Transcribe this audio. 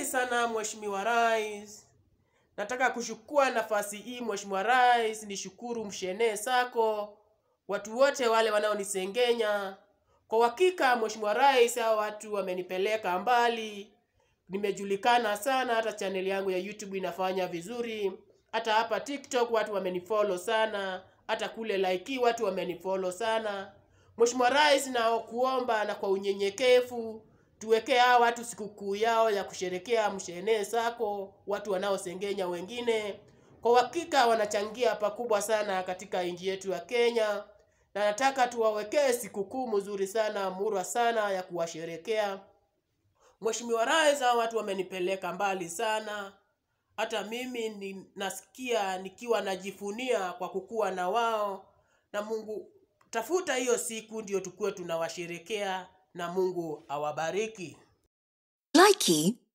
Asante sana Mheshimiwa Rais. Nataka kushukua nafasi hii Mheshimiwa Rais, nishukuru Mshenee Sacco, watu wote wale wanaonisengenya. Kwa hakika Mheshimiwa Rais, hao watu wamenipeleka mbali, nimejulikana sana, hata chaneli yangu ya YouTube inafanya vizuri, hata hapa TikTok watu wamenifollow sana, hata kule like watu wamenifollow sana. Mheshimiwa Rais, na kuomba na kwa unyenyekevu tuwekee hawa watu sikukuu yao ya kusherekea mshenee sako, watu wanaosengenya wengine. Kwa uhakika wanachangia pakubwa sana katika nchi yetu ya Kenya, na nataka tuwawekee sikukuu mzuri sana murwa sana ya kuwasherekea. Mheshimiwa Rais, hawa watu wamenipeleka mbali sana, hata mimi ni nasikia nikiwa najifunia kwa kukuwa na wao, na Mungu tafuta hiyo siku ndio tukuwe tunawasherekea na Mungu awabariki. Likey.